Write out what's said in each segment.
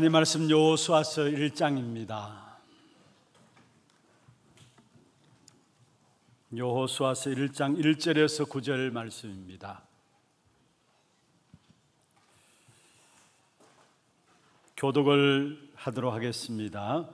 하나님 말씀 요호수아서 1장입니다. 여호수아서 1장 1절에서 9절 말씀입니다. 교독을 하도록 하겠습니다.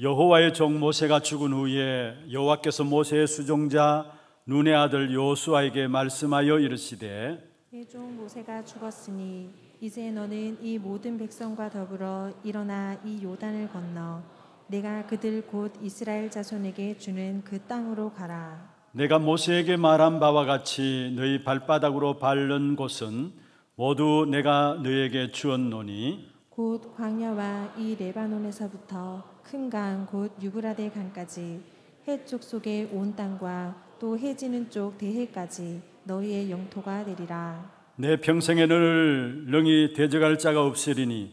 여호와의 종 모세가 죽은 후에 여호와께서 모세의 수종자 눈의 아들 여수아에게 말씀하여 이르시되 내종 모세가 죽었으니 이제 너는 이 모든 백성과 더불어 일어나 이 요단을 건너 내가 그들 곧 이스라엘 자손에게 주는 그 땅으로 가라. 내가 모세에게 말한 바와 같이 너희 발바닥으로 밟는 곳은 모두 내가 너에게 주었노니 곧 광야와 이 레바논에서부터 큰 강 곧 유브라데 강까지 해쪽 속의 온 땅과 또 해지는 쪽 대해까지 너희의 영토가 되리라. 내 평생에는 능히 대적할 자가 없으리니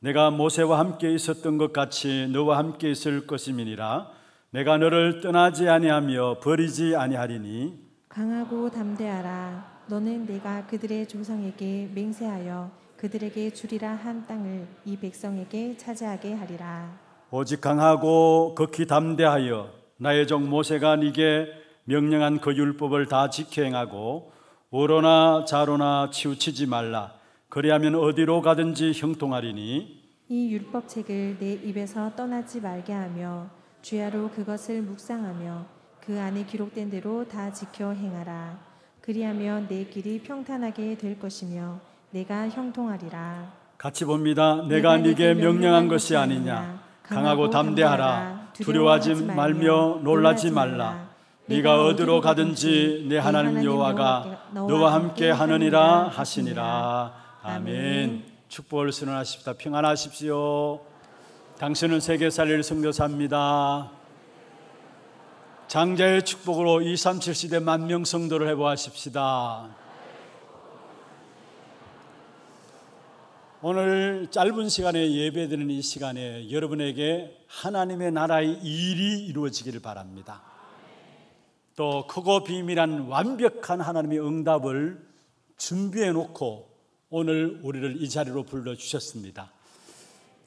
내가 모세와 함께 있었던 것 같이 너와 함께 있을 것임이니라 내가 너를 떠나지 아니하며 버리지 아니하리니 강하고 담대하라 너는 내가 그들의 조상에게 맹세하여 그들에게 주리라 한 땅을 이 백성에게 차지하게 하리라 오직 강하고 극히 담대하여 나의 종 모세가 네게 명령한 그 율법을 다 지켜 행하고 우로나 자로나 치우치지 말라. 그리하면 어디로 가든지 형통하리니 이 율법책을 내 입에서 떠나지 말게 하며 주야로 그것을 묵상하며 그 안에 기록된 대로 다 지켜 행하라. 그리하면 내 길이 평탄하게 될 것이며 내가 형통하리라. 같이 봅니다. 내가, 내가 네게 명령한 것이 아니냐. 강하고 담대하라. 두려워하지 말며 놀라지 말라. 네가 어디로 가든지 내 하나님 여호와가 너와 함께 하느니라 하시니라. 아멘. 축복을 수련하십시다. 평안하십시오. 당신은 세계 살릴 선교사입니다. 장자의 축복으로 237 시대 만명 성도를 해보하십시다. 오늘 짧은 시간에 예배드리는 이 시간에 여러분에게 하나님의 나라의 일이 이루어지기를 바랍니다. 또 크고 비밀한 완벽한 하나님의 응답을 준비해 놓고 오늘 우리를 이 자리로 불러 주셨습니다.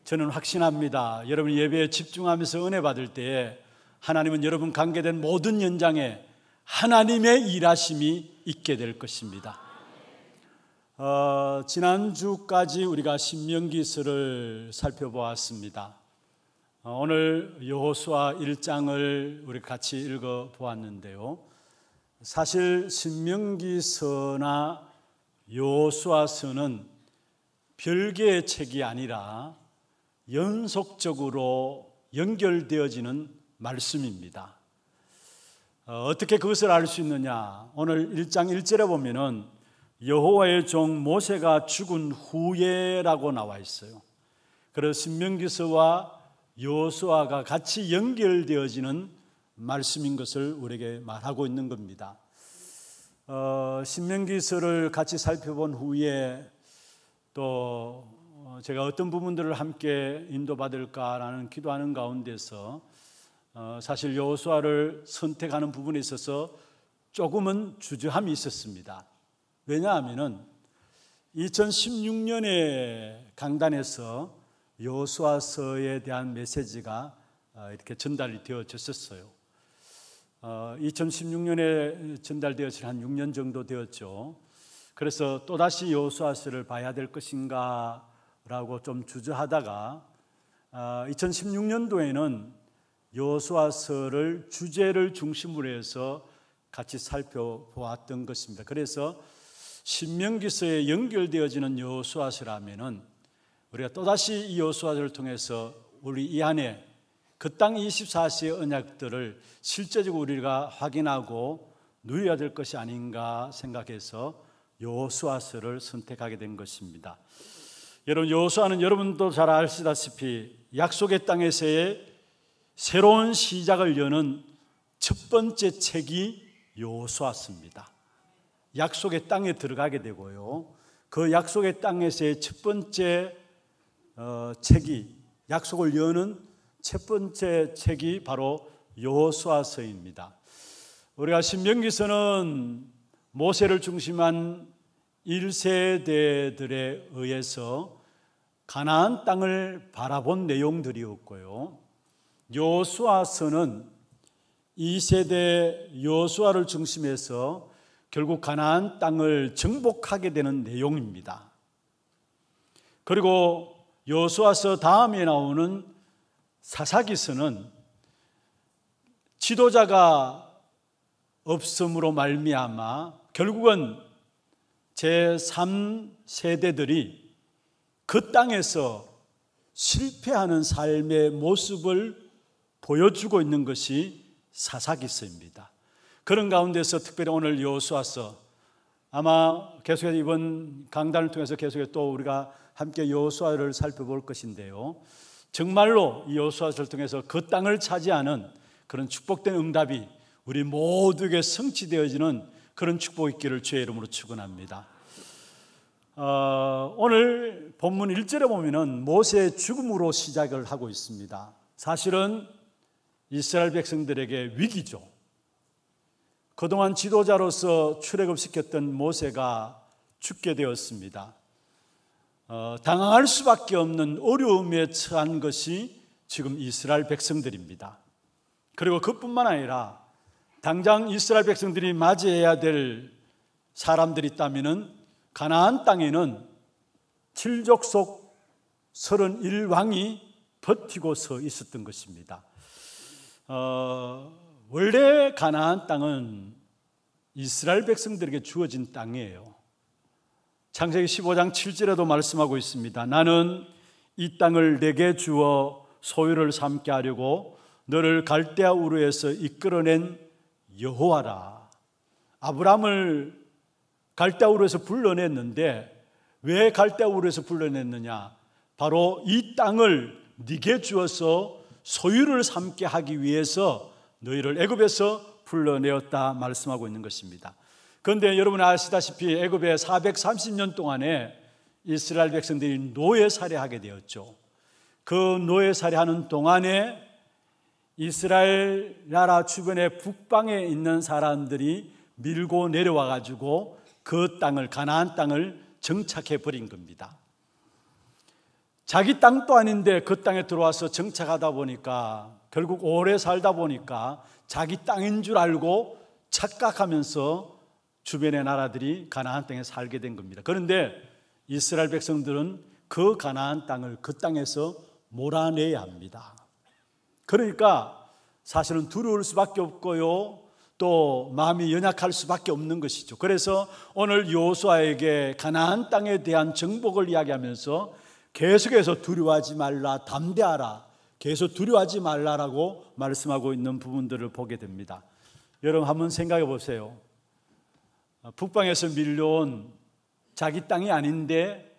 저는 확신합니다. 여러분 예배에 집중하면서 은혜 받을 때에 하나님은 여러분 관계된 모든 연장에 하나님의 일하심이 있게 될 것입니다. 어, 지난주까지 우리가 신명기서를 살펴보았습니다. 어, 오늘 여호수아 1장을 우리 같이 읽어 보았는데요. 사실 신명기서나 여호수아서는 별개의 책이 아니라 연속적으로 연결되어지는 말씀입니다. 어, 어떻게 그것을 알 수 있느냐? 오늘 1장 1절에 보면은 여호와의 종 모세가 죽은 후에라고 나와 있어요. 그래서 신명기서와 여수아가 같이 연결되어지는 말씀인 것을 우리에게 말하고 있는 겁니다. 어, 신명기서를 같이 살펴본 후에 또 어, 제가 어떤 부분들을 함께 인도받을까라는 기도하는 가운데서 어, 사실 여호수아를 선택하는 부분에 있어서 조금은 주저함이 있었습니다. 왜냐하면은 2016년에 강단에서 여호수아서에 대한 메시지가 아, 이렇게 전달이 되어졌었어요. 2016년에 어, 전달되어서 한 6년 정도 되었죠. 그래서 또다시 여수아서를 봐야 될 것인가라고 좀 주저하다가 2016년도에는 아, 여수아서를 주제를 중심으로 해서 같이 살펴보았던 것입니다. 그래서 신명기서에 연결되어지는 여수아서라면은 우리가 또다시 이 여수아를 통해서 우리 이 안에 그 땅 24시의 언약들을 실제적으로 우리가 확인하고 누려야 될 것이 아닌가 생각해서 여호수아서를 선택하게 된 것입니다. 여러분 여수아는 여러분도 잘 아시다시피 약속의 땅에서의 새로운 시작을 여는 첫 번째 책이 여수아서입니다 약속의 땅에 들어가게 되고요. 그 약속의 땅에서의 첫 번째 어, 책이 약속을 여는 첫 번째 책이 바로 여호수아서입니다. 우리가 신명기서는 모세를 중심한 1세대들에 의해서 가나안 땅을 바라본 내용들이었고요. 여호수아서는 2세대 여호수아를 중심해서 결국 가나안 땅을 정복하게 되는 내용입니다. 그리고 여수와서 다음에 나오는 사사기서는 지도자가 없음으로 말미암아 결국은 제3세대들이 그 땅에서 실패하는 삶의 모습을 보여주고 있는 것이 사사기서입니다. 그런 가운데서 특별히 오늘 여수와서 아마 계속해서 이번 강단을 통해서 계속해서 또 우리가 함께 여호수아를 살펴볼 것인데요. 정말로 이 여호수아를 통해서 그 땅을 차지하는 그런 축복된 응답이 우리 모두에게 성취되어지는 그런 축복이 있기를 주의 이름으로 축원합니다. 어, 오늘 본문 1절에 보면은 모세의 죽음으로 시작을 하고 있습니다. 사실은 이스라엘 백성들에게 위기죠. 그동안 지도자로서 출애굽시켰던 모세가 죽게 되었습니다. 어, 당황할 수밖에 없는 어려움에 처한 것이 지금 이스라엘 백성들입니다. 그리고 그뿐만 아니라 당장 이스라엘 백성들이 맞이해야 될 사람들이 있다면 가나안 땅에는 칠족 속 31왕이 버티고 서 있었던 것입니다. 어, 원래 가나안 땅은 이스라엘 백성들에게 주어진 땅이에요. 창세기 15장 7절에도 말씀하고 있습니다. 나는 이 땅을 내게 주어 소유를 삼게 하려고 너를 갈대아 우르에서 이끌어낸 여호와라. 아브람을 갈대아 우르에서 불러냈는데 왜 갈대아 우르에서 불러냈느냐? 바로 이 땅을 네게 주어서 소유를 삼게 하기 위해서 너희를 애굽에서 불러내었다 말씀하고 있는 것입니다. 그런데 여러분 아시다시피 애굽에 430년 동안에 이스라엘 백성들이 노예 살해하게 되었죠. 그 노예 살해하는 동안에 이스라엘 나라 주변의 북방에 있는 사람들이 밀고 내려와 가지고 그 땅을 가나안 땅을 정착해 버린 겁니다. 자기 땅도 아닌데 그 땅에 들어와서 정착하다 보니까 결국 오래 살다 보니까 자기 땅인 줄 알고 착각하면서 주변의 나라들이 가나안 땅에 살게 된 겁니다. 그런데 이스라엘 백성들은 그 가나안 땅을 그 땅에서 몰아내야 합니다. 그러니까 사실은 두려울 수밖에 없고요. 또 마음이 연약할 수밖에 없는 것이죠. 그래서 오늘 요수아에게 가나안 땅에 대한 정복을 이야기하면서 계속해서 두려워하지 말라, 담대하라, 계속 두려워하지 말라라고 말씀하고 있는 부분들을 보게 됩니다. 여러분 한번 생각해 보세요. 어, 북방에서 밀려온 자기 땅이 아닌데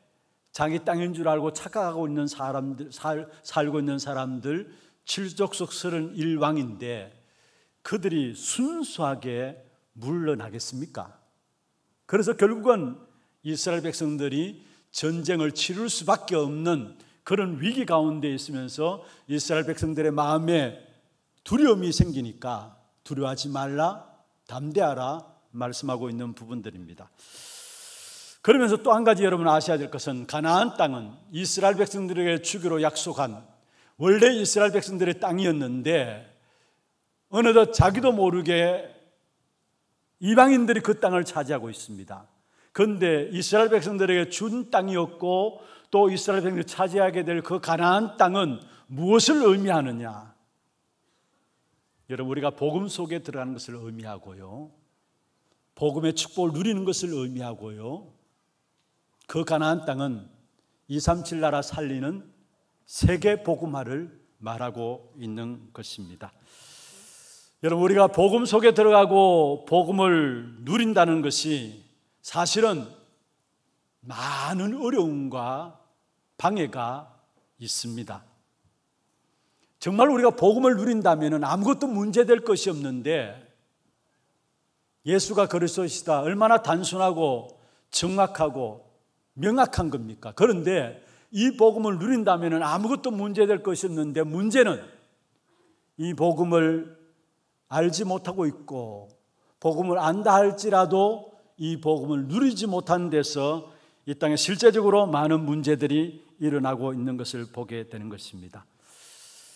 자기 땅인 줄 알고 착각하고 있는 사람들, 살, 살고 있는 사람들, 칠족속설은 일왕인데 그들이 순수하게 물러나겠습니까? 그래서 결국은 이스라엘 백성들이 전쟁을 치를 수밖에 없는 그런 위기 가운데 있으면서 이스라엘 백성들의 마음에 두려움이 생기니까 두려워하지 말라, 담대하라, 말씀하고 있는 부분들입니다. 그러면서 또 한 가지 여러분 아셔야 될 것은 가나안 땅은 이스라엘 백성들에게 주기로 약속한 원래 이스라엘 백성들의 땅이었는데 어느덧 자기도 모르게 이방인들이 그 땅을 차지하고 있습니다. 그런데 이스라엘 백성들에게 준 땅이었고 또 이스라엘 백성들이 차지하게 될 그 가나안 땅은 무엇을 의미하느냐? 여러분 우리가 복음 속에 들어가는 것을 의미하고요. 복음의 축복을 누리는 것을 의미하고요. 그 가나안 땅은 237 나라 살리는 세계 복음화를 말하고 있는 것입니다. 여러분 우리가 복음 속에 들어가고 복음을 누린다는 것이 사실은 많은 어려움과 방해가 있습니다. 정말 우리가 복음을 누린다면 아무것도 문제될 것이 없는데 예수가 그리스도시다 얼마나 단순하고 정확하고 명확한 겁니까? 그런데 이 복음을 누린다면 아무것도 문제될 것이 없는데 문제는 이 복음을 알지 못하고 있고 복음을 안다 할지라도 이 복음을 누리지 못한 데서 이 땅에 실제적으로 많은 문제들이 일어나고 있는 것을 보게 되는 것입니다.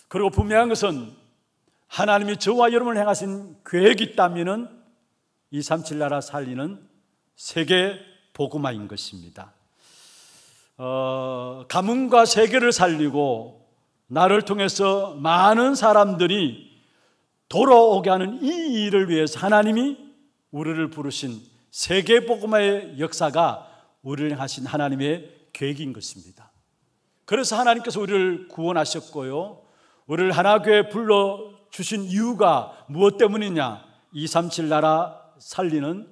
그리고 분명한 것은 하나님이 저와 여러분을 행하신 계획이 있다면 237 나라 살리는 세계 복음화인 것입니다. 어, 가문과 세계를 살리고 나를 통해서 많은 사람들이 돌아오게 하는 이 일을 위해서 하나님이 우리를 부르신 세계 복음화의 역사가 우리를 하신 하나님의 계획인 것입니다. 그래서 하나님께서 우리를 구원하셨고요. 우리를 하나교에 불러 주신 이유가 무엇 때문이냐? 237 나라 살리는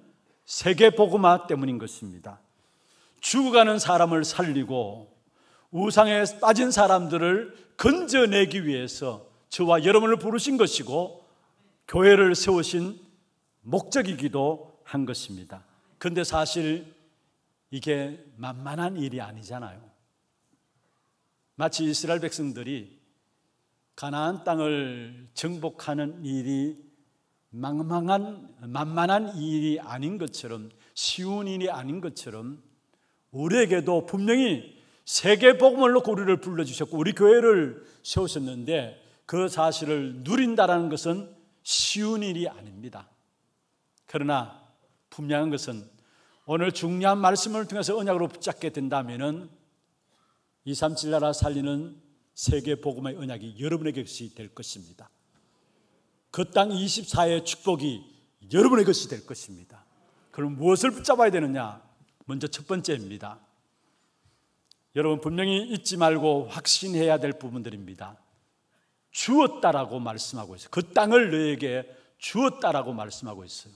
세계 복음화 때문인 것입니다. 죽어가는 사람을 살리고 우상에 빠진 사람들을 건져내기 위해서 저와 여러분을 부르신 것이고 교회를 세우신 목적이기도 한 것입니다. 근데 사실 이게 만만한 일이 아니잖아요. 마치 이스라엘 백성들이 가나안 땅을 정복하는 일이 망망한 만만한 일이 아닌 것처럼 쉬운 일이 아닌 것처럼 우리에게도 분명히 세계 복음을 놓고 우리를 불러주셨고 우리 교회를 세우셨는데 그 사실을 누린다라는 것은 쉬운 일이 아닙니다. 그러나 분명한 것은 오늘 중요한 말씀을 통해서 언약으로 붙잡게 된다면은 237 나라 살리는 세계 복음의 언약이 여러분에게 것이 될 것입니다. 그땅 24의 축복이 여러분의 것이 될 것입니다. 그럼 무엇을 붙잡아야 되느냐? 먼저 첫 번째입니다. 여러분 분명히 잊지 말고 확신해야 될 부분들입니다. 주었다라고 말씀하고 있어요. 그 땅을 너에게 주었다라고 말씀하고 있어요.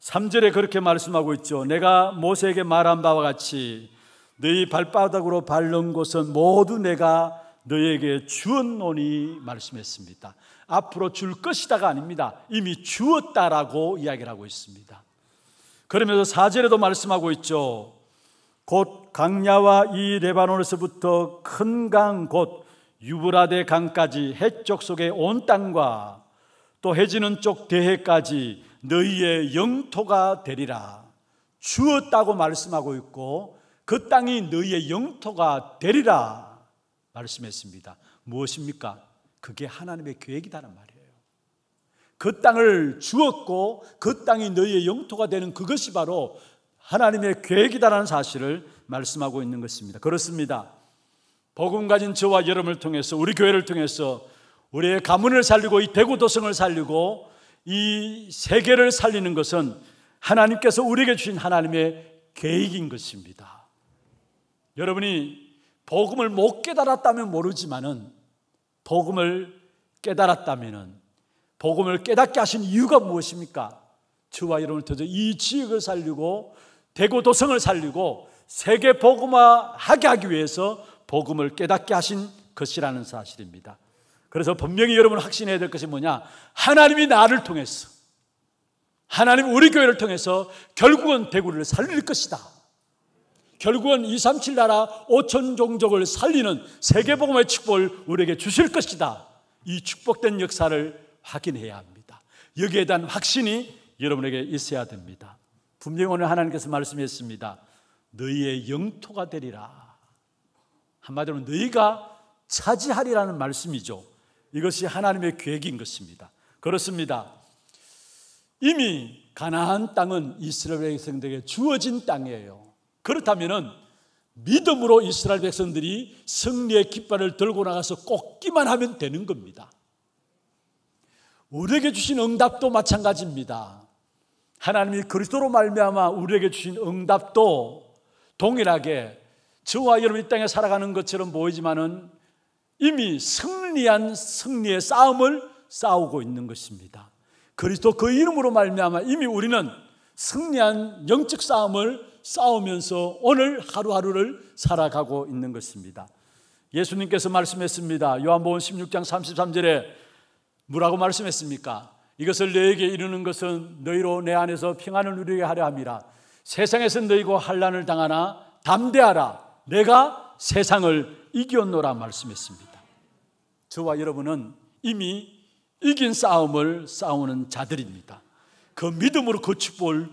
3절에 그렇게 말씀하고 있죠. 내가 모세에게 말한 바와 같이 너희 발바닥으로 밟는 곳은 모두 내가 너에게 주었노니 말씀했습니다. 앞으로 줄 것이다가 아닙니다. 이미 주었다라고 이야기를 하고 있습니다. 그러면서 4절에도 말씀하고 있죠. 곧 강야와 이 레바논에서부터 큰 강 곧 유브라데 강까지 해쪽 속의 온 땅과 또 해지는 쪽 대해까지 너희의 영토가 되리라. 주었다고 말씀하고 있고 그 땅이 너희의 영토가 되리라 말씀했습니다. 무엇입니까? 그게 하나님의 계획이다는 말이에요. 그 땅을 주었고 그 땅이 너희의 영토가 되는 그것이 바로 하나님의 계획이다라는 사실을 말씀하고 있는 것입니다. 그렇습니다. 복음 가진 저와 여러분을 통해서 우리 교회를 통해서 우리의 가문을 살리고 이 대구 도성을 살리고 이 세계를 살리는 것은 하나님께서 우리에게 주신 하나님의 계획인 것입니다. 여러분이 복음을 못 깨달았다면 모르지만은 복음을 깨달았다면 복음을 깨닫게 하신 이유가 무엇입니까? 주와 이름을 터져 이 지역을 살리고 대구 도성을 살리고 세계 복음화하게 하기 위해서 복음을 깨닫게 하신 것이라는 사실입니다. 그래서 분명히 여러분 확신해야 될 것이 뭐냐? 하나님이 나를 통해서 하나님 우리 교회를 통해서 결국은 대구를 살릴 것이다. 결국은 237 나라 5천 종족을 살리는 세계복음의 축복을 우리에게 주실 것이다. 이 축복된 역사를 확인해야 합니다. 여기에 대한 확신이 여러분에게 있어야 됩니다. 분명히 오늘 하나님께서 말씀했습니다. 너희의 영토가 되리라. 한마디로 너희가 차지하리라는 말씀이죠. 이것이 하나님의 계획인 것입니다. 그렇습니다. 이미 가나안 땅은 이스라엘 백성들에게 주어진 땅이에요. 그렇다면 믿음으로 이스라엘 백성들이 승리의 깃발을 들고 나가서 꽂기만 하면 되는 겁니다. 우리에게 주신 응답도 마찬가지입니다. 하나님이 그리스도로 말미암아 우리에게 주신 응답도 동일하게 저와 여러분 이 땅에 살아가는 것처럼 보이지만은 이미 승리한 승리의 싸움을 싸우고 있는 것입니다. 그리스도 그 이름으로 말미암아 이미 우리는 승리한 영적 싸움을 싸우면서 오늘 하루하루를 살아가고 있는 것입니다. 예수님께서 말씀했습니다. 요한복음 16장 33절에 뭐라고 말씀했습니까? 이것을 너에게 이루는 것은 너희로 내 안에서 평안을 누리게 하려 함이라. 세상에서 너희고 환란을 당하나 담대하라. 내가 세상을 이겼노라 말씀했습니다. 저와 여러분은 이미 이긴 싸움을 싸우는 자들입니다. 그 믿음으로 그 축복을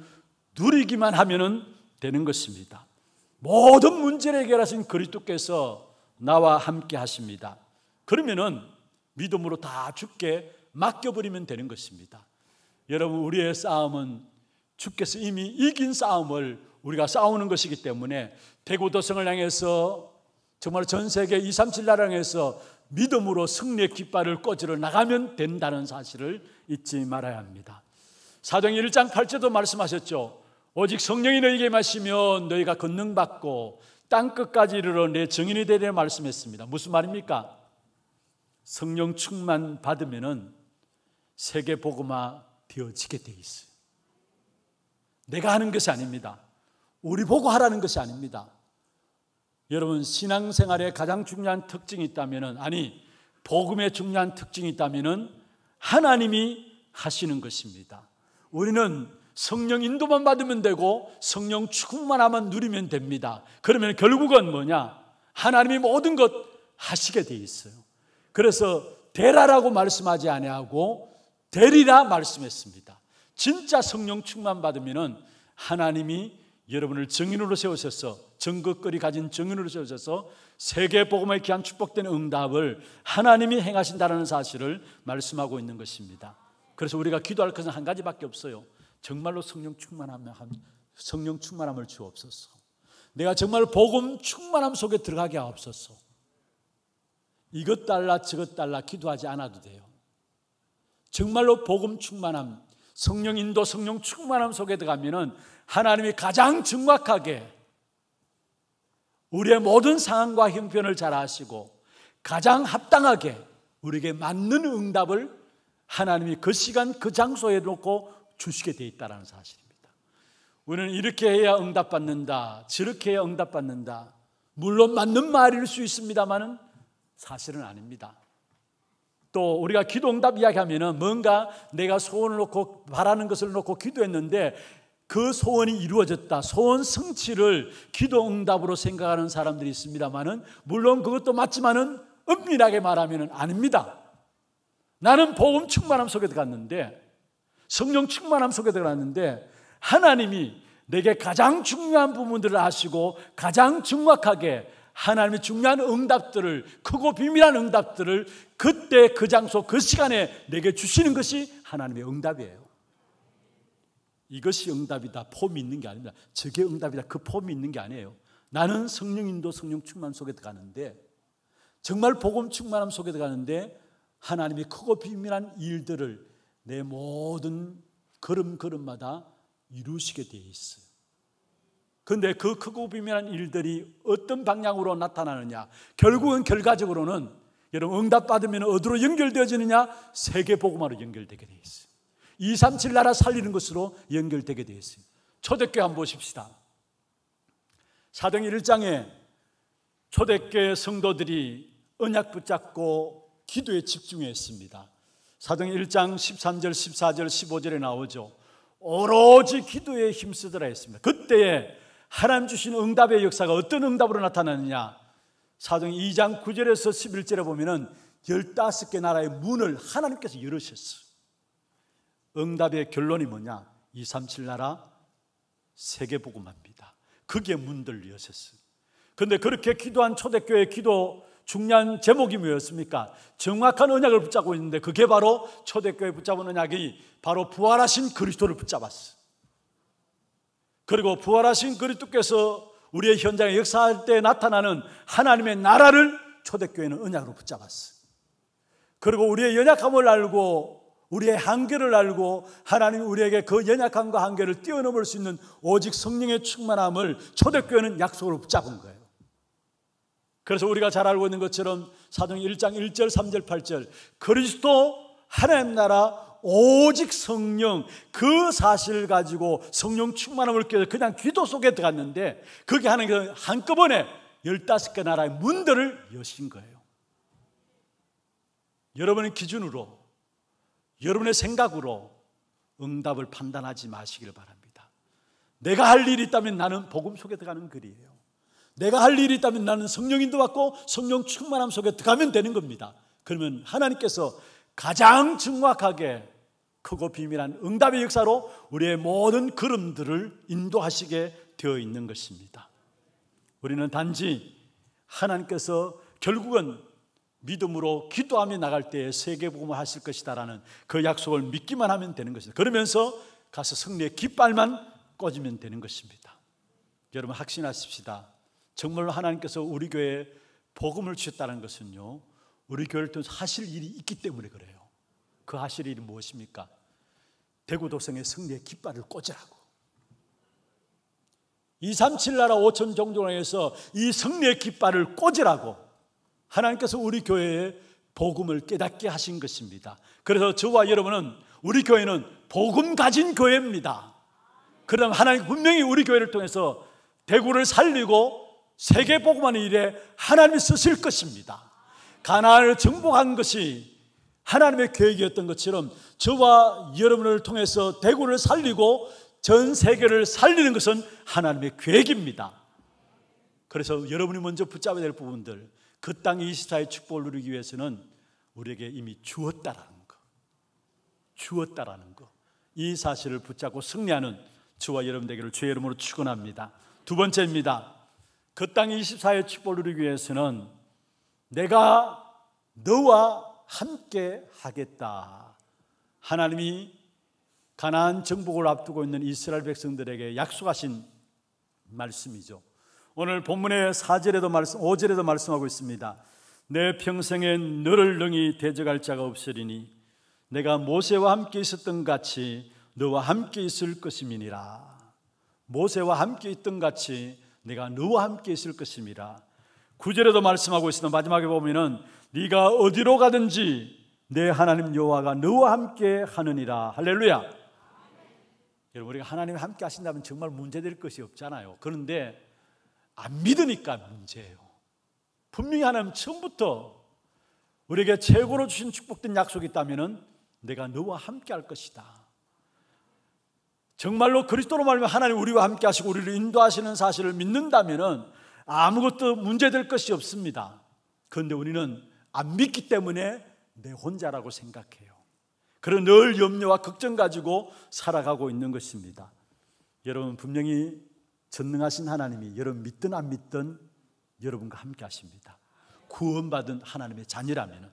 누리기만 하면은 되는 것입니다. 모든 문제를 해결하신 그리스도께서 나와 함께 하십니다. 그러면은 믿음으로 다 죽게 맡겨버리면 되는 것입니다. 여러분, 우리의 싸움은 주께서 이미 이긴 싸움을 우리가 싸우는 것이기 때문에 대구도성을 향해서 정말 전 세계 2, 3, 7나라를 향해서 믿음으로 승리의 깃발을 꺼지러 나가면 된다는 사실을 잊지 말아야 합니다. 사도 1장 8절도 말씀하셨죠. 오직 성령이 너희에게 마시면 너희가 건능 받고 땅 끝까지 이르러 내 증인이 되리라 말씀했습니다. 무슨 말입니까? 성령 충만 받으면 세계 복음화 되어지게 돼 있어요. 내가 하는 것이 아닙니다. 우리 보고 하라는 것이 아닙니다. 여러분 신앙생활의 가장 중요한 특징이 있다면 아니 복음의 중요한 특징이 있다면 하나님이 하시는 것입니다. 우리는 성령 인도만 받으면 되고 성령 축복만 하면 누리면 됩니다. 그러면 결국은 뭐냐? 하나님이 모든 것 하시게 돼 있어요. 그래서 대라라고 말씀하지 아니하고 대리라 말씀했습니다. 진짜 성령 충만 받으면 하나님이 여러분을 정인으로 세우셔서 정거거리 가진 정인으로 세우셔서 세계 복음에 귀한 축복된 응답을 하나님이 행하신다는 사실을 말씀하고 있는 것입니다. 그래서 우리가 기도할 것은 한 가지밖에 없어요. 정말로 성령 충만함을 성령 충만함을 주옵소서. 내가 정말 복음 충만함 속에 들어가게 하옵소서. 이것 달라 저것 달라 기도하지 않아도 돼요. 정말로 복음 충만함, 성령 인도, 성령 충만함 속에 들어가면은 하나님이 가장 정확하게 우리의 모든 상황과 형편을 잘 아시고 가장 합당하게 우리에게 맞는 응답을 하나님이 그 시간 그 장소에 놓고 주시게 되어 있다는 사실입니다. 우리는 이렇게 해야 응답받는다, 저렇게 해야 응답받는다. 물론 맞는 말일 수있습니다만 사실은 아닙니다. 또 우리가 기도 응답 이야기하면 뭔가 내가 소원을 놓고 바라는 것을 놓고 기도했는데 그 소원이 이루어졌다. 소원 성취를 기도 응답으로 생각하는 사람들이 있습니다만 물론 그것도 맞지만은 밀하게말하면 아닙니다. 나는 복음 충만함 속에 들어갔는데 성령 충만함 속에 들어갔는데 하나님이 내게 가장 중요한 부분들을 아시고 가장 정확하게 하나님의 중요한 응답들을 크고 비밀한 응답들을 그때 그 장소 그 시간에 내게 주시는 것이 하나님의 응답이에요. 이것이 응답이다. 폼이 있는 게 아닙니다. 저게 응답이다. 그 폼이 있는 게 아니에요. 나는 성령인도 성령 충만 속에 들어가는데 정말 복음 충만함 속에 들어가는데 하나님이 크고 비밀한 일들을 내 모든 걸음걸음마다 이루시게 되어 있어요. 근데 그 크고 비밀한 일들이 어떤 방향으로 나타나느냐? 결국은 결과적으로는 여러분 응답 받으면 어디로 연결되어지느냐? 세계 복음화로 연결되게 되어 있어요. 237 나라 살리는 것으로 연결되게 되어 있어요. 초대교회 한번 보십시다. 사도 1장에 초대교회 성도들이 언약 붙잡고 기도에 집중했습니다. 사정 1장 13절, 14절, 15절에 나오죠. 오로지 기도에 힘쓰더라 했습니다. 그때에 하나님 주신 응답의 역사가 어떤 응답으로 나타나느냐? 사정 2장 9절에서 11절에 보면은 15개 나라의 문을 하나님께서 열으셨어. 응답의 결론이 뭐냐? 237 나라 세계 복음합니다. 그게 문들 여셨어. 근데 그렇게 기도한 초대교회 기도 중요한 제목이 뭐였습니까? 정확한 언약을 붙잡고 있는데 그게 바로 초대교회 붙잡은 언약이 바로 부활하신 그리스도를 붙잡았어. 그리고 부활하신 그리스도께서 우리의 현장에 역사할 때 나타나는 하나님의 나라를 초대교회는 언약으로 붙잡았어. 그리고 우리의 연약함을 알고 우리의 한계를 알고 하나님 우리에게 그 연약함과 한계를 뛰어넘을 수 있는 오직 성령의 충만함을 초대교회는 약속으로 붙잡은 거예요. 그래서 우리가 잘 알고 있는 것처럼 사도 1장 1절, 3절, 8절 그리스도 하나님 나라 오직 성령 그 사실 을 가지고 성령 충만함을 깨서 그냥 기도 속에 들어갔는데 그게 하는게 한꺼번에 15개 나라의 문들을 여신 거예요. 여러분의 기준으로 여러분의 생각으로 응답을 판단하지 마시길 바랍니다. 내가 할 일이 있다면 나는 복음 속에 들어가는 글이에요. 내가 할 일이 있다면 나는 성령인도 받고 성령 충만함 속에 들어가면 되는 겁니다. 그러면 하나님께서 가장 정확하게 크고 비밀한 응답의 역사로 우리의 모든 걸음들을 인도하시게 되어 있는 것입니다. 우리는 단지 하나님께서 결국은 믿음으로 기도하며 나갈 때에 세계복음을 하실 것이다라는 그 약속을 믿기만 하면 되는 것이다. 그러면서 가서 승리의 깃발만 꺼지면 되는 것입니다. 여러분 확신하십시다. 정말 하나님께서 우리 교회에 복음을 주셨다는 것은요, 우리 교회를 통해서 하실 일이 있기 때문에 그래요. 그 하실 일이 무엇입니까? 대구 도성의 승리의 깃발을 꽂으라고. 237 나라 5천 종종에서 이 승리의 깃발을 꽂으라고 하나님께서 우리 교회에 복음을 깨닫게 하신 것입니다. 그래서 저와 여러분은 우리 교회는 복음 가진 교회입니다. 그러면 하나님 분명히 우리 교회를 통해서 대구를 살리고 세계 복음하는 일에 하나님이 쓰실 것입니다. 가나을 정복한 것이 하나님의 계획이었던 것처럼 저와 여러분을 통해서 대구를 살리고 전 세계를 살리는 것은 하나님의 계획입니다. 그래서 여러분이 먼저 붙잡아야 될 부분들, 그 땅의 이스라엘 축복을 누리기 위해서는 우리에게 이미 주었다라는 것, 주었다라는 것, 이 사실을 붙잡고 승리하는 저와 여러분 되기를 주의 이름으로 축원합니다. 두 번째입니다. 그땅 24의 축복을 누리기 위해서는 내가 너와 함께 하겠다. 하나님이 가나안 정복을 앞두고 있는 이스라엘 백성들에게 약속하신 말씀이죠. 오늘 본문의 4절에도 말씀, 5절에도 말씀하고 있습니다. 내 평생에 너를 능히 대적할 자가 없으리니 내가 모세와 함께 있었던 같이 너와 함께 있을 것임이니라. 모세와 함께 있던 같이 내가 너와 함께 있을 것입니다. 구절에도 말씀하고 있습니다. 마지막에 보면은 네가 어디로 가든지 내 하나님 여호와가 너와 함께 하느니라. 할렐루야. 여러분 우리가 하나님 함께 하신다면 정말 문제될 것이 없잖아요. 그런데 안 믿으니까 문제예요. 분명히 하나님 처음부터 우리에게 최고로 주신 축복된 약속이 있다면은 내가 너와 함께 할 것이다. 정말로 그리스도로 말하면 하나님 우리와 함께 하시고 우리를 인도하시는 사실을 믿는다면 아무것도 문제될 것이 없습니다. 그런데 우리는 안 믿기 때문에 내 혼자라고 생각해요. 그런 늘 염려와 걱정 가지고 살아가고 있는 것입니다. 여러분 분명히 전능하신 하나님이 여러분 믿든 안 믿든 여러분과 함께 하십니다. 구원받은 하나님의 자녀라면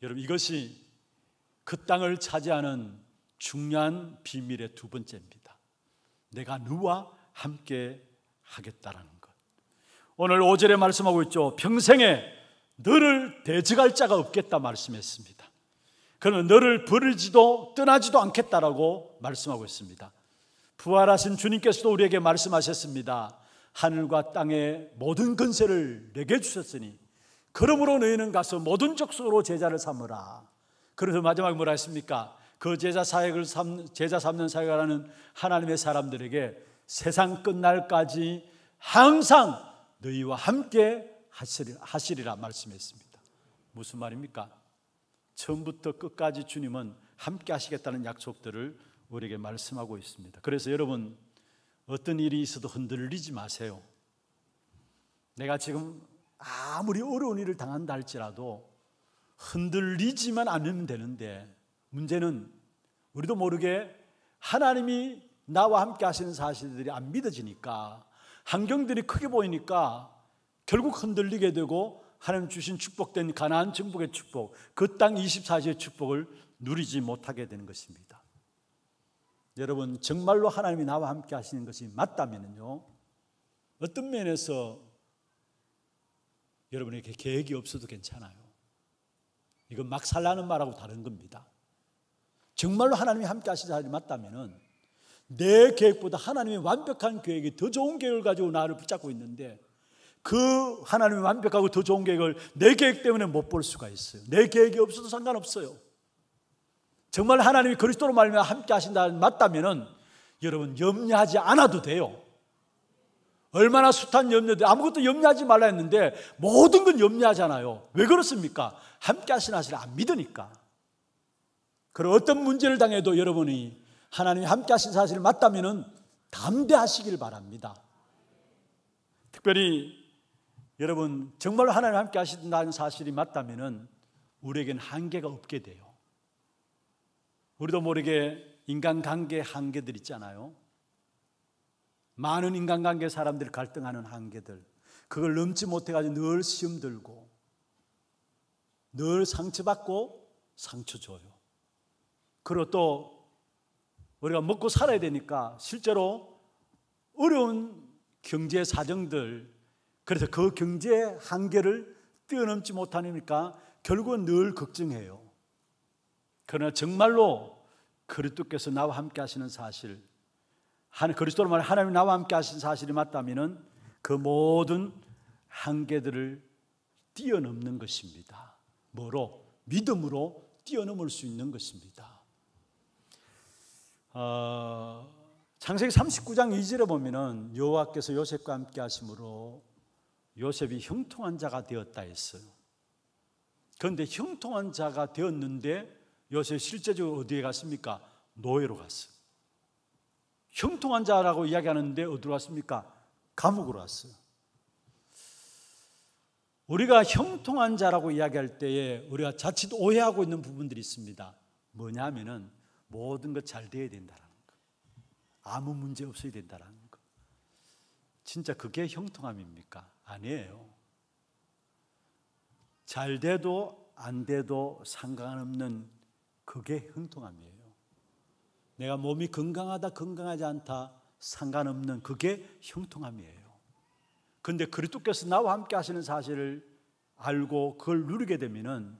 여러분 이것이 그 땅을 차지하는 중요한 비밀의 두 번째입니다. 내가 누와 함께 하겠다라는 것. 오늘 5절에 말씀하고 있죠. 평생에 너를 대적할 자가 없겠다 말씀했습니다. 그는 너를 버리지도 떠나지도 않겠다라고 말씀하고 있습니다. 부활하신 주님께서도 우리에게 말씀하셨습니다. 하늘과 땅의 모든 근세를 내게 주셨으니 그러므로 너희는 가서 모든 족속으로 제자를 삼으라. 그래서 마지막에 뭐라 했습니까? 그 제자 사역을 삼, 제자 삼는 사역을 하는 하나님의 사람들에게 세상 끝날까지 항상 너희와 함께 하시리라, 하시리라 말씀했습니다. 무슨 말입니까? 처음부터 끝까지 주님은 함께 하시겠다는 약속들을 우리에게 말씀하고 있습니다. 그래서 여러분 어떤 일이 있어도 흔들리지 마세요. 내가 지금 아무리 어려운 일을 당한다 할지라도 흔들리지만 않으면 되는데 문제는 우리도 모르게 하나님이 나와 함께 하시는 사실들이 안 믿어지니까 환경들이 크게 보이니까 결국 흔들리게 되고 하나님 주신 축복된 가나안 정복의 축복, 그 땅 24시의 축복을 누리지 못하게 되는 것입니다. 여러분 정말로 하나님이 나와 함께 하시는 것이 맞다면요. 어떤 면에서 여러분에게 계획이 없어도 괜찮아요. 이건 막 살라는 말하고 다른 겁니다. 정말로 하나님이 함께 하시는 사람이 맞다면은 내 계획보다 하나님의 완벽한 계획이 더 좋은 계획을 가지고 나를 붙잡고 있는데 그 하나님의 완벽하고 더 좋은 계획을 내 계획 때문에 못 볼 수가 있어요. 내 계획이 없어도 상관없어요. 정말 하나님이 그리스도로 말미암 함께 하신다 는 맞다면은 여러분 염려하지 않아도 돼요. 얼마나 숱한 염려들 아무것도 염려하지 말라 했는데 모든 건 염려하잖아요. 왜 그렇습니까? 함께 하신는 하시를 안 믿으니까. 그리고 어떤 문제를 당해도 여러분이 하나님이 함께 하신 사실을 맞다면 담대하시길 바랍니다. 특별히 여러분 정말로 하나님 함께 하신다는 사실이 맞다면 우리에겐 한계가 없게 돼요. 우리도 모르게 인간관계 한계들 있잖아요. 많은 인간관계 사람들이 갈등하는 한계들. 그걸 넘지 못해가지고 늘 시험 들고 늘 상처받고 상처 줘요. 그리고 또 우리가 먹고 살아야 되니까 실제로 어려운 경제 사정들 그래서 그 경제 한계를 뛰어넘지 못하니까 결국은 늘 걱정해요. 그러나 정말로 그리스도께서 나와 함께 하시는 사실, 그리스도로 말해 하나님이 나와 함께 하신 사실이 맞다면그 모든 한계들을 뛰어넘는 것입니다. 뭐로? 믿음으로 뛰어넘을 수 있는 것입니다. 어, 창세기 39장 2절에 보면은 여호와께서 요셉과 함께 하심으로 요셉이 형통한 자가 되었다 했어요. 그런데 형통한 자가 되었는데 요셉 실제적으로 어디에 갔습니까? 노예로 갔어요. 형통한 자라고 이야기하는데 어디로 갔습니까? 감옥으로 갔어요. 우리가 형통한 자라고 이야기할 때에 우리가 자칫 오해하고 있는 부분들이 있습니다. 뭐냐면은 모든 것 잘 돼야 된다라는 거. 아무 문제 없어야 된다라는 거. 진짜 그게 형통함입니까? 아니에요. 잘 돼도 안 돼도 상관없는 그게 형통함이에요. 내가 몸이 건강하다 건강하지 않다 상관없는 그게 형통함이에요. 근데 그리스도께서 나와 함께 하시는 사실을 알고 그걸 누르게 되면은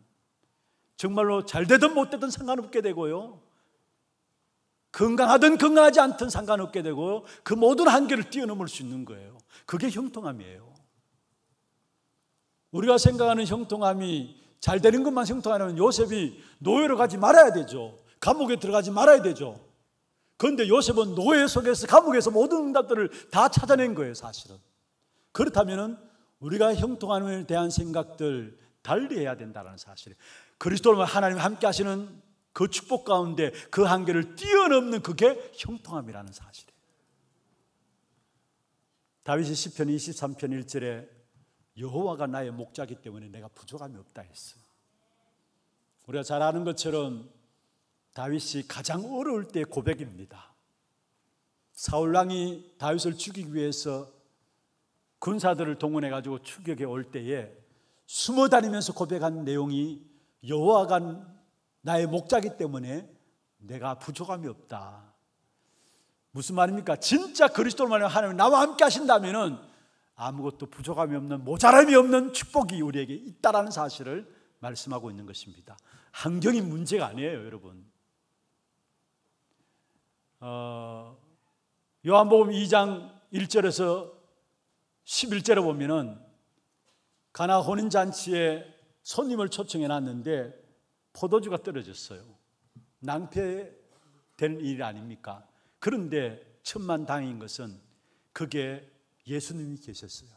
정말로 잘 되든 못 되든 상관없게 되고요. 건강하든 건강하지 않든 상관없게 되고 그 모든 한계를 뛰어넘을 수 있는 거예요. 그게 형통함이에요. 우리가 생각하는 형통함이 잘 되는 것만 형통하면 요셉이 노예로 가지 말아야 되죠. 감옥에 들어가지 말아야 되죠. 그런데 요셉은 노예 속에서 감옥에서 모든 응답들을 다 찾아낸 거예요, 사실은. 그렇다면 우리가 형통함에 대한 생각들 달리해야 된다는 사실이에요. 그리스도를 하나님 함께 하시는 그 축복 가운데 그 한계를 뛰어넘는 그게 형통함이라는 사실이에요. 다윗이 시편 23편 1절에 여호와가 나의 목자기 때문에 내가 부족함이 없다 했어 우리가 잘 아는 것처럼 다윗이 가장 어려울 때 고백입니다. 사울 왕이 다윗을 죽이기 위해서 군사들을 동원해 가지고 추격에 올 때에 숨어 다니면서 고백한 내용이 여호와가 나의 목자기 때문에 내가 부족함이 없다. 무슨 말입니까? 진짜 그리스도로 말하면 하나님 나와 함께 하신다면은 아무것도 부족함이 없는 모자람이 없는 축복이 우리에게 있다라는 사실을 말씀하고 있는 것입니다. 환경이 문제가 아니에요, 여러분. 어, 요한복음 2장 1절에서 11절에 보면은 가나 혼인 잔치에 손님을 초청해 놨는데 포도주가 떨어졌어요. 낭패된 일 아닙니까? 그런데 천만 다인 것은 그게 예수님이 계셨어요.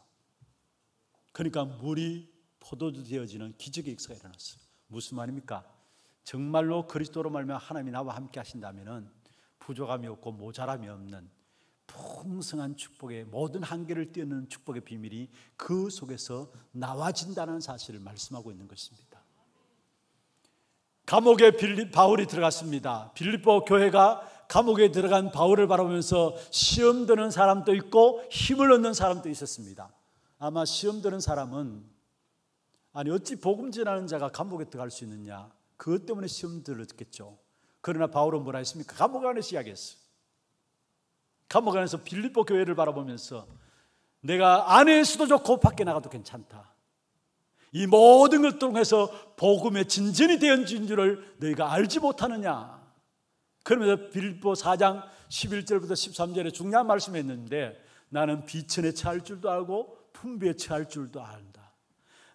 그러니까 물이 포도주 되어지는 기적의 역사가 일어났어요. 무슨 말입니까? 정말로 그리스도로 말면 하나님이 나와 함께 하신다면 부족함이 없고 모자람이 없는 풍성한 축복의 모든 한계를 뛰어넘는 축복의 비밀이 그 속에서 나와진다는 사실을 말씀하고 있는 것입니다. 감옥에 빌리, 바울이 들어갔습니다. 빌립보 교회가 감옥에 들어간 바울을 바라보면서 시험 드는 사람도 있고 힘을 얻는 사람도 있었습니다. 아마 시험 드는 사람은 아니 어찌 복음 전하는 자가 감옥에 들어갈 수 있느냐 그것 때문에 시험 들었겠죠. 그러나 바울은 뭐라 했습니까? 감옥 안에서 이야기했어 감옥 안에서 빌립보 교회를 바라보면서 내가 안에서도 좋고 밖에 나가도 괜찮다. 이 모든 걸 통해서 복음의 진전이 되어진 줄을 너희가 알지 못하느냐. 그러면서 빌보 4장 11절부터 13절에 중요한 말씀이 있는데 나는 비천에 처할 줄도 알고 풍비에 처할 줄도 안다.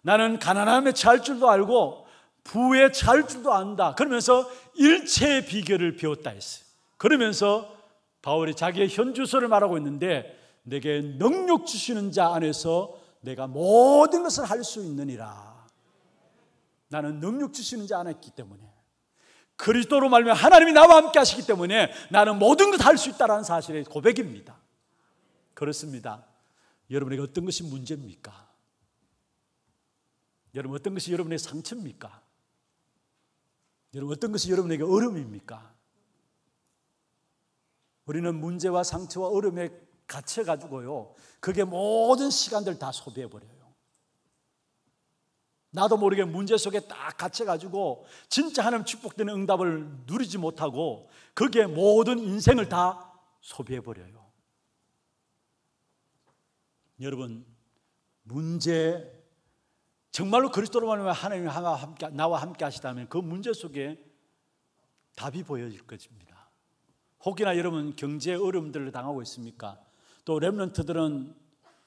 나는 가난함에 처할 줄도 알고 부에 처할 줄도 안다. 그러면서 일체의 비결을 배웠다 했어요. 그러면서 바울이 자기의 현주소를 말하고 있는데 내게 능력 주시는 자 안에서 내가 모든 것을 할 수 있느니라. 나는 능력 주시는 지안했기 때문에 그리스도로 말면 하나님이 나와 함께 하시기 때문에 나는 모든 것을할 수 있다라는 사실의 고백입니다. 그렇습니다. 여러분에게 어떤 것이 문제입니까? 여러분 어떤 것이 여러분의 상처입니까? 여러분 어떤 것이 여러분에게 어려움입니까? 우리는 문제와 상처와 어려움에 갇혀가지고요. 그게 모든 시간들 다 소비해버려요. 나도 모르게 문제 속에 딱 갇혀가지고 진짜 하나님 축복되는 응답을 누리지 못하고 그게 모든 인생을 다 소비해버려요. 여러분, 문제, 정말로 그리스도로 말하면 하나님 함께, 나와 함께 하시다면 그 문제 속에 답이 보여질 것입니다. 혹이나 여러분 경제 어려움들을 당하고 있습니까? 또렘런트들은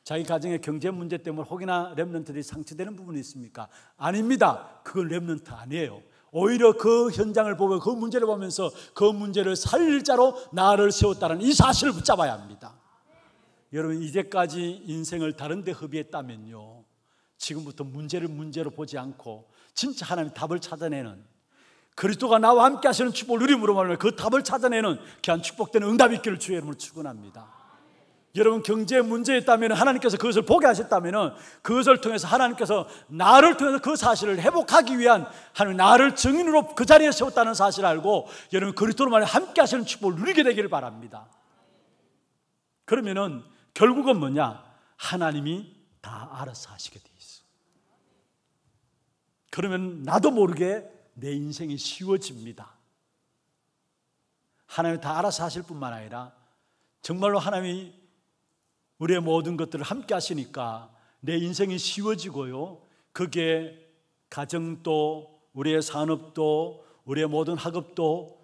자기 가정의 경제 문제 때문에 혹이나 렘런트들이 상처되는 부분이 있습니까? 아닙니다. 그건 랩런트 아니에요. 오히려 그 현장을 보고 그 문제를 보면서 그 문제를 살릴 자로 나를 세웠다는 이 사실을 붙잡아야 합니다. 여러분 이제까지 인생을 다른 데 허비했다면요. 지금부터 문제를 문제로 보지 않고 진짜 하나님 답을 찾아내는 그리스도가 나와 함께 하시는 축복을 누림으로 말하면 그 답을 찾아내는 귀한 축복되는 응답이 있기를 주의 이름으로 축원합니다. 여러분 경제에 문제 있다면 하나님께서 그것을 보게 하셨다면 그것을 통해서 하나님께서 나를 통해서 그 사실을 회복하기 위한 하나님 나를 증인으로 그 자리에 세웠다는 사실을 알고 여러분 그리스도로 말해 함께 하시는 축복을 누리게 되기를 바랍니다. 그러면은 결국은 뭐냐? 하나님이 다 알아서 하시게 돼 있어. 그러면 나도 모르게 내 인생이 쉬워집니다. 하나님이 다 알아서 하실 뿐만 아니라 정말로 하나님이 우리의 모든 것들을 함께 하시니까 내 인생이 쉬워지고요. 그게 가정도 우리의 산업도 우리의 모든 학업도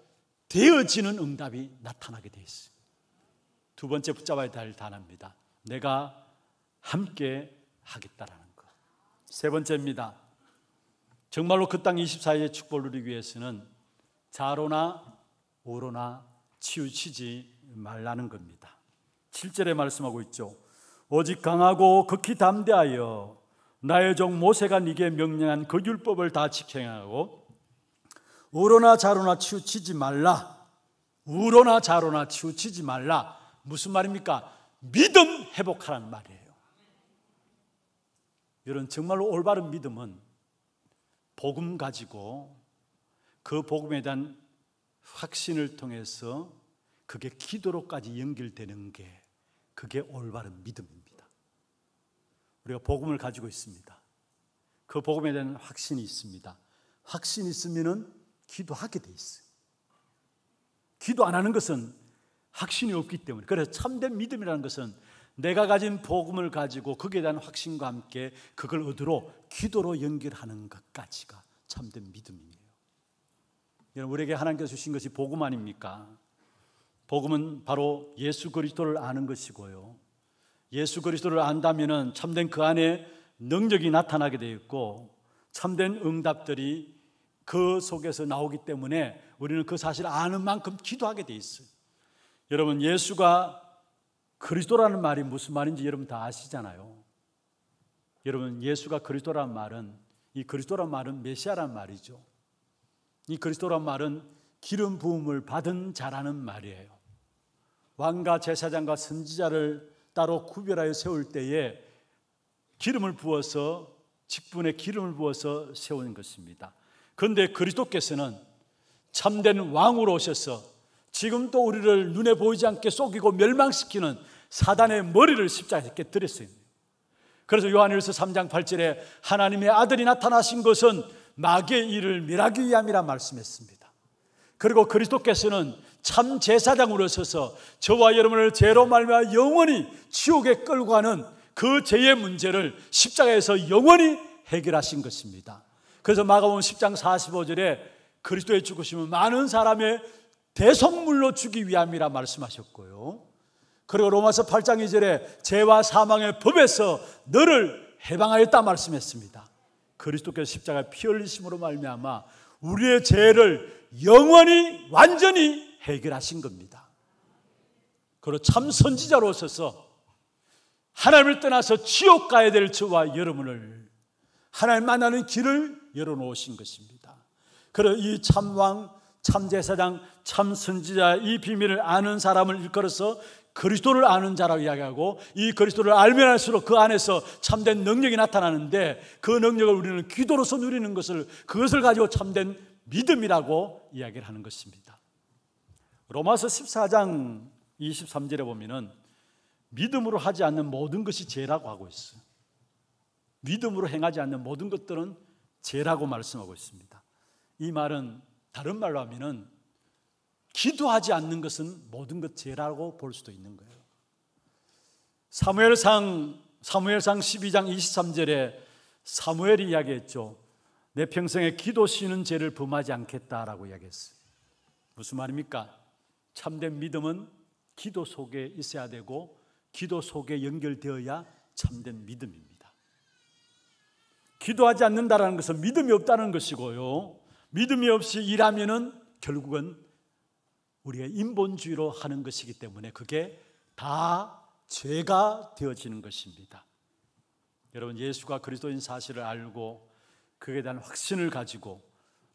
되어지는 응답이 나타나게 돼 있어요. 두 번째 붙잡아야 될 단어입니다. 내가 함께 하겠다라는 것. 세 번째입니다. 정말로 그 땅 24의 축복을 누리기 위해서는 자로나 오로나 치우치지 말라는 겁니다. 7절에 말씀하고 있죠. 오직 강하고 극히 담대하여 나의 종 모세가 네게 명령한 그 율법을 다 지켜행하고 우로나 자로나 치우치지 말라. 우로나 자로나 치우치지 말라. 무슨 말입니까? 믿음 회복하라 말이에요. 여러 정말로 올바른 믿음은 복음 가지고 그 복음에 대한 확신을 통해서 그게 기도로까지 연결되는 게 그게 올바른 믿음입니다. 우리가 복음을 가지고 있습니다. 그 복음에 대한 확신이 있습니다. 확신이 있으면 기도하게 돼 있어요. 기도 안 하는 것은 확신이 없기 때문에 그래서 참된 믿음이라는 것은 내가 가진 복음을 가지고 거기에 대한 확신과 함께 그걸 얻으러 기도로 연결하는 것까지가 참된 믿음이에요. 여러분 우리에게 하나님께서 주신 것이 복음 아닙니까? 복음은 바로 예수 그리스도를 아는 것이고요. 예수 그리스도를 안다면 참된 그 안에 능력이 나타나게 되어 고 참된 응답들이 그 속에서 나오기 때문에 우리는 그 사실을 아는 만큼 기도하게 돼 있어요. 여러분 예수가 그리스도라는 말이 무슨 말인지 여러분 다 아시잖아요. 여러분 예수가 그리스도란 말은 이 그리스도란 말은 메시아란 말이죠. 이 그리스도란 말은 기름 부음을 받은 자라는 말이에요. 왕과 제사장과 선지자를 따로 구별하여 세울 때에 기름을 부어서 직분에 기름을 부어서 세운 것입니다. 그런데 그리스도께서는 참된 왕으로 오셔서 지금도 우리를 눈에 보이지 않게 속이고 멸망시키는 사단의 머리를 십자가에 깨렸어요 그래서 요한일서 3장 8절에 하나님의 아들이 나타나신 것은 마귀의 일을 멸하기 위함이라 말씀했습니다. 그리고 그리스도께서는 참 제사장으로 서서 저와 여러분을 죄로 말미암아 영원히 지옥에 끌고 가는 그 죄의 문제를 십자가에서 영원히 해결하신 것입니다. 그래서 마가복음 10장 45절에 그리스도의 죽으심은 많은 사람의 대성물로 주기 위함이라 말씀하셨고요. 그리고 로마서 8장 2절에 죄와 사망의 법에서 너를 해방하였다 말씀했습니다. 그리스도께서 십자가 피 흘리심으로 말미암아 우리의 죄를 영원히 완전히 해결하신 겁니다. 그리고 참 선지자로서서 하나님을 떠나서 지옥 가야 될 저와 여러분을 하나님 만나는 길을 열어놓으신 것입니다. 그러 이 참왕, 참제사장, 참선지자 이 비밀을 아는 사람을 일컬어서 그리스도를 아는 자라고 이야기하고 이 그리스도를 알면 할수록 그 안에서 참된 능력이 나타나는데 그 능력을 우리는 기도로서 누리는 것을 그것을 가지고 참된 믿음이라고 이야기를 하는 것입니다. 로마서 14장 23절에 보면은 믿음으로 하지 않는 모든 것이 죄라고 하고 있어요. 믿음으로 행하지 않는 모든 것들은 죄라고 말씀하고 있습니다. 이 말은 다른 말로 하면은 기도하지 않는 것은 모든 것 죄라고 볼 수도 있는 거예요. 사무엘상 사무엘상 12장 23절에 사무엘이 이야기했죠. 내 평생에 기도 쉬는 죄를 범하지 않겠다라고 이야기했어요. 무슨 말입니까? 참된 믿음은 기도 속에 있어야 되고 기도 속에 연결되어야 참된 믿음입니다. 기도하지 않는다라는 것은 믿음이 없다는 것이고요. 믿음이 없이 일하면은 결국은 우리의 인본주의로 하는 것이기 때문에 그게 다 죄가 되어지는 것입니다. 여러분 예수가 그리스도인 사실을 알고 그에 대한 확신을 가지고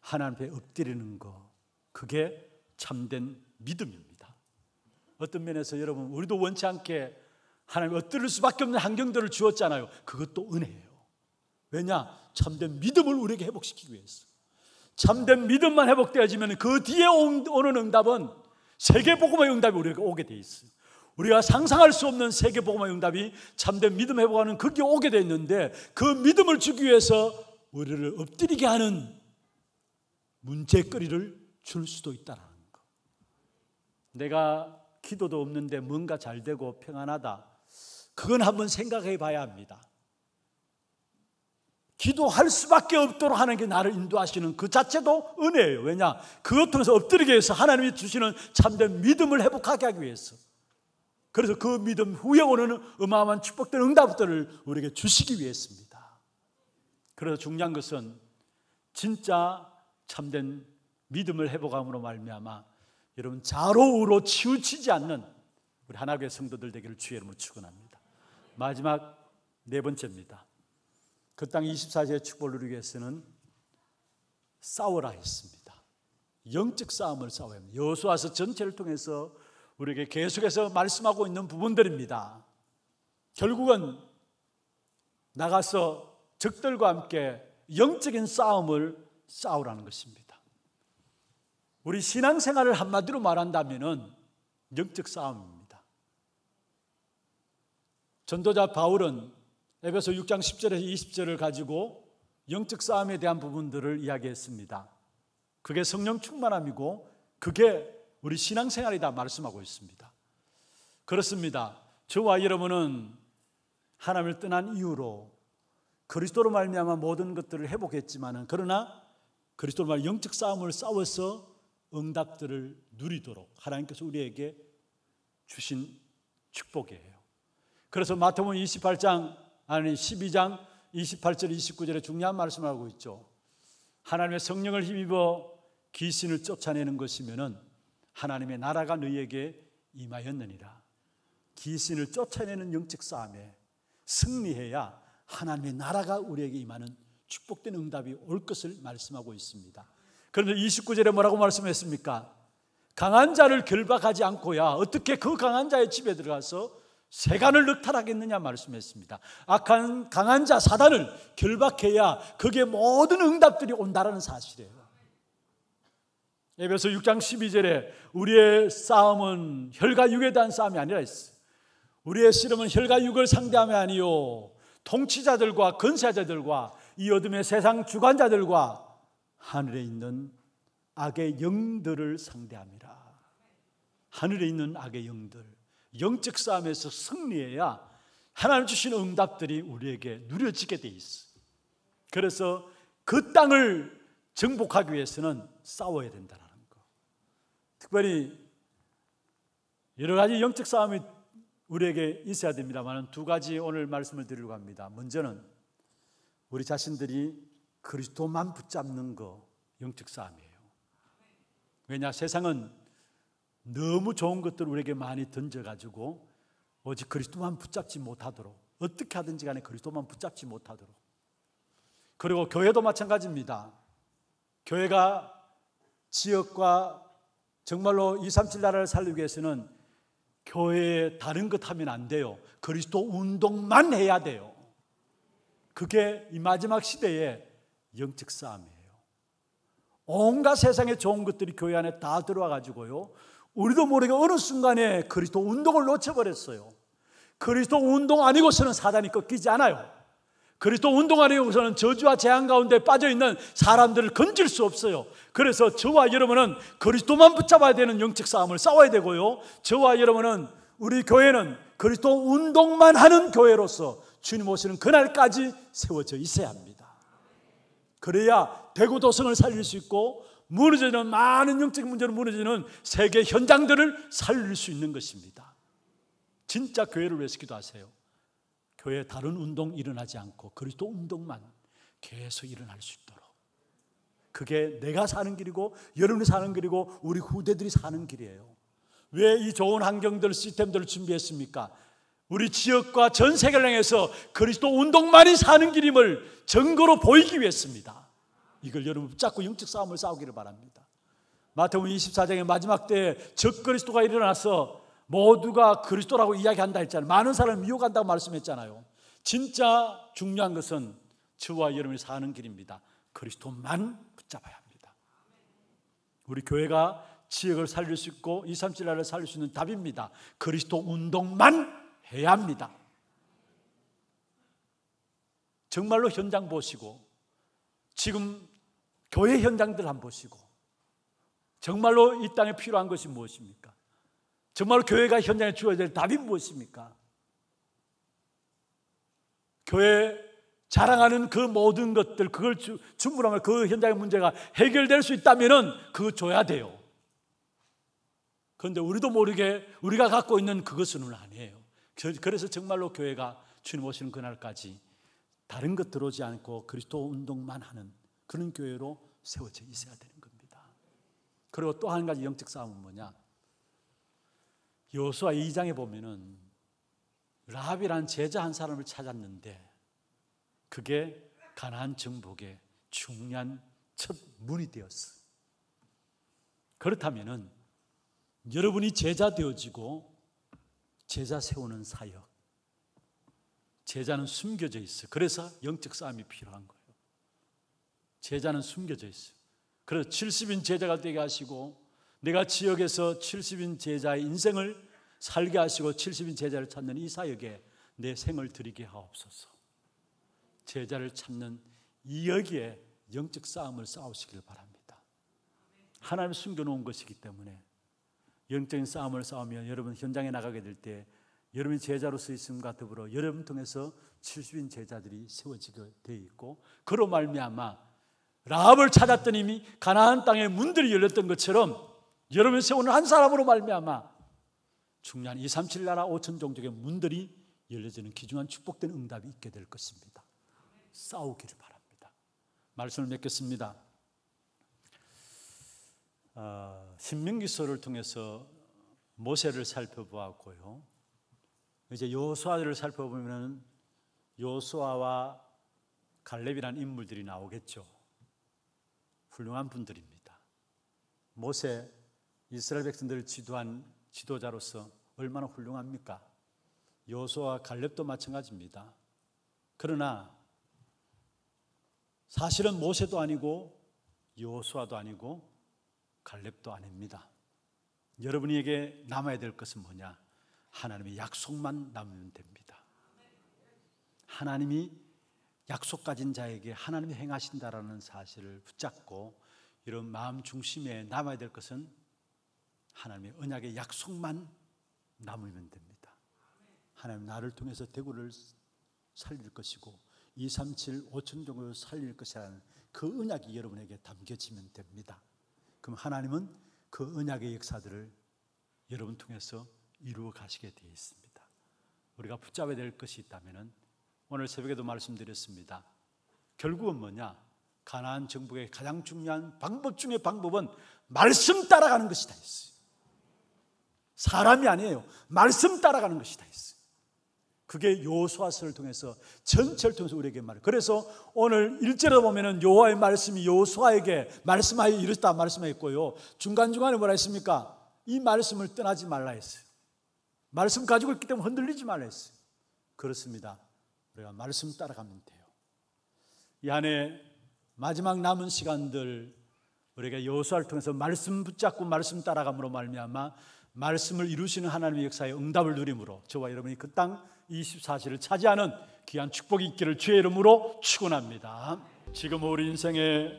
하나님 앞 엎드리는 것 그게 참된 믿음입니다. 어떤 면에서 여러분, 우리도 원치 않게 하나님 엎드릴 수밖에 없는 환경들을 주었잖아요. 그것도 은혜예요. 왜냐? 참된 믿음을 우리에게 회복시키기 위해서. 참된 믿음만 회복되어지면 그 뒤에 오는 응답은 세계복음의 응답이 우리에게 오게 돼 있어요. 우리가 상상할 수 없는 세계복음의 응답이 참된 믿음 회복하는 그게 오게 돼 있는데 그 믿음을 주기 위해서 우리를 엎드리게 하는 문제거리를 줄 수도 있다는 내가 기도도 없는데 뭔가 잘 되고 평안하다. 그건 한번 생각해 봐야 합니다. 기도할 수밖에 없도록 하는 게 나를 인도하시는 그 자체도 은혜예요. 왜냐? 그것 통해서 엎드리게해서 하나님이 주시는 참된 믿음을 회복하게 하기 위해서. 그래서 그 믿음 후에 오는 어마어마한 축복된 응답들을 우리에게 주시기 위해서입니다. 그래서 중요한 것은 진짜 참된 믿음을 회복함으로 말미암아 여러분 자로우로 치우치지 않는 우리 하나교회 성도들 되기를 주의 이름으로 축원합니다. 마지막 네 번째입니다. 그 땅 24시의 축복을 위해서는 싸워라 했습니다. 영적 싸움을 싸워야 합니다. 여수와서 전체를 통해서 우리에게 계속해서 말씀하고 있는 부분들입니다. 결국은 나가서 적들과 함께 영적인 싸움을 싸우라는 것입니다. 우리 신앙생활을 한마디로 말한다면 영적 싸움입니다. 전도자 바울은 에베소 6장 10절에서 20절을 가지고 영적 싸움에 대한 부분들을 이야기했습니다. 그게 성령 충만함이고 그게 우리 신앙생활이다 말씀하고 있습니다. 그렇습니다. 저와 여러분은 하나님을 떠난 이유로 그리스도로 말미암아 모든 것들을 회복했지만은 그러나 그리스도로 말 영적 싸움을 싸워서 응답들을 누리도록 하나님께서 우리에게 주신 축복이에요. 그래서 마태복음 28장 아니 12장 28절 29절에 중요한 말씀을 하고 있죠. 하나님의 성령을 힘입어 귀신을 쫓아내는 것이면은 하나님의 나라가 너희에게 임하였느니라. 귀신을 쫓아내는 영적 싸움에 승리해야 하나님의 나라가 우리에게 임하는 축복된 응답이 올 것을 말씀하고 있습니다. 그런데 29절에 뭐라고 말씀했습니까? 강한 자를 결박하지 않고야 어떻게 그 강한 자의 집에 들어가서 세간을 늑탈하겠느냐 말씀했습니다. 악한 강한 자 사단을 결박해야 그게 모든 응답들이 온다라는 사실이에요. 에베소 6장 12절에 우리의 싸움은 혈과 육에 대한 싸움이 아니라 했어. 우리의 씨름은 혈과 육을 상대함이 아니요 통치자들과 건세자들과 이 어둠의 세상 주관자들과 하늘에 있는 악의 영들을 상대함이라. 하늘에 있는 악의 영들, 영적 싸움에서 승리해야 하나님 주신 응답들이 우리에게 누려지게 돼 있어. 그래서 그 땅을 정복하기 위해서는 싸워야 된다는 거. 특별히 여러 가지 영적 싸움이 우리에게 있어야 됩니다만 두 가지 오늘 말씀을 드리려고 합니다. 먼저는 우리 자신들이 그리스도만 붙잡는 거 영적 싸움이에요. 왜냐 세상은 너무 좋은 것들 우리에게 많이 던져가지고 오직 그리스도만 붙잡지 못하도록 어떻게 하든지 간에 그리스도만 붙잡지 못하도록 그리고 교회도 마찬가지입니다. 교회가 지역과 정말로 2, 3, 7 나라를 살리기 위해서는 교회에 다른 것 하면 안 돼요. 그리스도 운동만 해야 돼요. 그게 이 마지막 시대에 영적 싸움이에요. 온갖 세상의 좋은 것들이 교회 안에 다 들어와 가지고요. 우리도 모르게 어느 순간에 그리스도 운동을 놓쳐버렸어요. 그리스도 운동 아니고서는 사단이 꺾이지 않아요. 그리스도 운동 아니고서는 저주와 재앙 가운데 빠져있는 사람들을 건질 수 없어요. 그래서 저와 여러분은 그리스도만 붙잡아야 되는 영적 싸움을 싸워야 되고요. 저와 여러분은 우리 교회는 그리스도 운동만 하는 교회로서 주님 오시는 그날까지 세워져 있어야 합니다. 그래야 대구 도성을 살릴 수 있고 무너지는 많은 영적 문제로 무너지는 세계 현장들을 살릴 수 있는 것입니다. 진짜 교회를 위해서 기도하세요. 교회 다른 운동 일어나지 않고 그리스도 운동만 계속 일어날 수 있도록. 그게 내가 사는 길이고 여러분이 사는 길이고 우리 후대들이 사는 길이에요. 왜 이 좋은 환경들 시스템들을 준비했습니까? 우리 지역과 전 세계를 향해서 그리스도 운동만이 사는 길임을 증거로 보이기 위해서입니다. 이걸 여러분 붙잡고 영적 싸움을 싸우기를 바랍니다. 마태복음 24장의 마지막 때에 적 그리스도가 일어나서 모두가 그리스도라고 이야기한다 했잖아요. 많은 사람을 미혹한다고 말씀했잖아요. 진짜 중요한 것은 저와 여러분이 사는 길입니다. 그리스도만 붙잡아야 합니다. 우리 교회가 지역을 살릴 수 있고 237나를 살릴 수 있는 답입니다. 그리스도 운동만 해야 합니다. 정말로 현장 보시고 지금 교회 현장들 한번 보시고 정말로 이 땅에 필요한 것이 무엇입니까? 정말로 교회가 현장에 주어야 될 답이 무엇입니까? 교회 자랑하는 그 모든 것들 그걸 충분하면 그 현장의 문제가 해결될 수있다면 그거 줘야 돼요. 그런데 우리도 모르게 우리가 갖고 있는 그것은 아니에요. 그래서 정말로 교회가 주님 오시는 그날까지 다른 것 들어오지 않고 그리스도 운동만 하는 그런 교회로 세워져 있어야 되는 겁니다. 그리고 또 한 가지 영적 싸움은 뭐냐? 여수아 2장에 보면은 라합이라 제자 한 사람을 찾았는데 그게 가나 정복의 중요한 첫 문이 되었어. 그렇다면은 여러분이 제자 되어지고 제자 세우는 사역. 제자는 숨겨져 있어. 그래서 영적 싸움이 필요한 거예요. 제자는 숨겨져 있어. 그래서 70인 제자가 되게 하시고 내가 지역에서 70인 제자의 인생을 살게 하시고 70인 제자를 찾는 이 사역에 내 생을 드리게 하옵소서. 제자를 찾는 이 여기에 영적 싸움을 싸우시길 바랍니다. 하나님 숨겨놓은 것이기 때문에 영적인 싸움을 싸우며 여러분 현장에 나가게 될 때 여러분이 제자로서 있음과 더불어 여러분 통해서 70인 제자들이 세워지게 되어 있고 그로 말미암아 라합을 찾았던 이미 가나안 땅의 문들이 열렸던 것처럼 여러분이 세우는 한 사람으로 말미암아 중요한 2, 3, 7 나라 5천 종족의 문들이 열려지는 기중한 축복된 응답이 있게 될 것입니다. 싸우기를 바랍니다. 말씀을 맺겠습니다. 어, 신명기서를 통해서 모세를 살펴보았고요. 이제 요수아를 살펴보면 요수아와 갈렙이라는 인물들이 나오겠죠. 훌륭한 분들입니다. 모세 이스라엘 백성들을 지도한 지도자로서 얼마나 훌륭합니까? 요수와 갈렙도 마찬가지입니다. 그러나 사실은 모세도 아니고 요수아도 아니고 갈렙도 아닙니다. 여러분에게 남아야 될 것은 뭐냐? 하나님의 약속만 남으면 됩니다. 하나님이 약속 가진 자에게 하나님이 행하신다라는 사실을 붙잡고 이런 마음 중심에 남아야 될 것은 하나님의 언약의 약속만 남으면 됩니다. 하나님 나를 통해서 대구를 살릴 것이고 237 5천 종을 살릴 것이라는 그 언약이 여러분에게 담겨지면 됩니다. 그럼 하나님은 그 언약의 역사들을 여러분 통해서 이루어 가시게 되어 있습니다. 우리가 붙잡아야 될 것이 있다면은 오늘 새벽에도 말씀드렸습니다. 결국은 뭐냐? 가나안 정복의 가장 중요한 방법 중의 방법은 말씀 따라가는 것이다 했어요. 사람이 아니에요. 말씀 따라가는 것이다 했어요. 그게 요수아서를 통해서 전체를 통해서 우리에게 말해요. 그래서 오늘 일절에 보면은 여의 말씀이 요수아에게 말씀하여 이르다 말씀했고요. 중간중간에 뭐라 했습니까? 이 말씀을 떠나지 말라 했어요. 말씀 가지고 있기 때문에 흔들리지 말라 했어요. 그렇습니다. 우리가 말씀 따라가면 돼요. 이 안에 마지막 남은 시간들 우리가 여수아를 통해서 말씀 붙잡고 말씀 따라감으로 말미암아 말씀을 이루시는 하나님의 역사에 응답을 누림으로 저와 여러분이 그 땅 24시를 차지하는 귀한 축복이 있기를 주의 이름으로 축원합니다. 지금 우리 인생의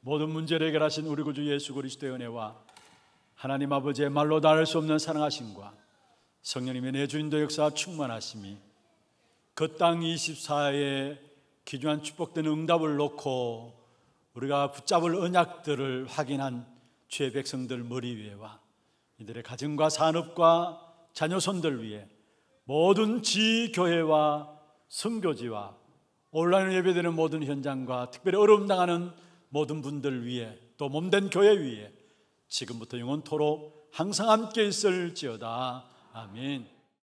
모든 문제를 해결하신 우리 구주 예수 그리스도의 은혜와 하나님 아버지의 말로 닿을 수 없는 사랑하심과 성령님의 내주인도 역사 충만하심이 그 땅 24에 기중한 축복된 응답을 놓고 우리가 붙잡을 언약들을 확인한 죄의 백성들 머리 위에와 이들의 가정과 산업과 자녀손들 위해 모든 지교회와 선교지와 온라인 예배되는 모든 현장과 특별히 어려움 당하는 모든 분들 위해 또 몸된 교회 위해 지금부터 영원토록 항상 함께 있을지어다. 아멘.